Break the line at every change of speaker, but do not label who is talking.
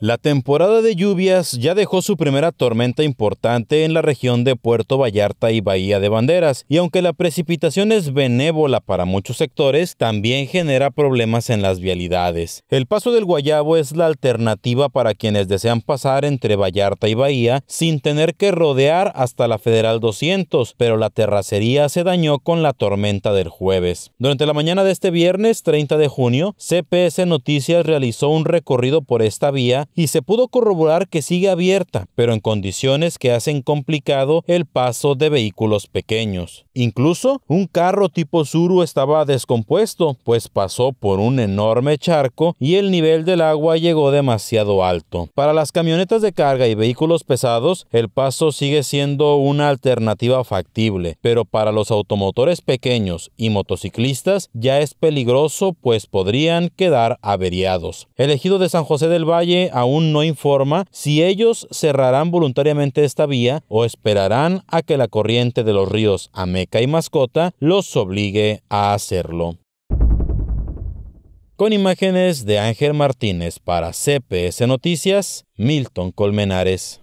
La temporada de lluvias ya dejó su primera tormenta importante en la región de Puerto Vallarta y Bahía de Banderas, y aunque la precipitación es benévola para muchos sectores, también genera problemas en las vialidades. El paso del Guayabo es la alternativa para quienes desean pasar entre Vallarta y Bahía sin tener que rodear hasta la Federal 200, pero la terracería se dañó con la tormenta del jueves. Durante la mañana de este viernes 30 de junio, CPS Noticias realizó un recorrido por esta vía y se pudo corroborar que sigue abierta, pero en condiciones que hacen complicado el paso de vehículos pequeños. Incluso un carro tipo Zuru estaba descompuesto, pues pasó por un enorme charco y el nivel del agua llegó demasiado alto. Para las camionetas de carga y vehículos pesados, el paso sigue siendo una alternativa factible, pero para los automotores pequeños y motociclistas ya es peligroso pues podrían quedar averiados. El ejido de San José del Valle aún no informa si ellos cerrarán voluntariamente esta vía o esperarán a que la corriente de los ríos Ameca y Mascota los obligue a hacerlo. Con imágenes de Ángel Martínez para CPS Noticias, Milton Colmenares.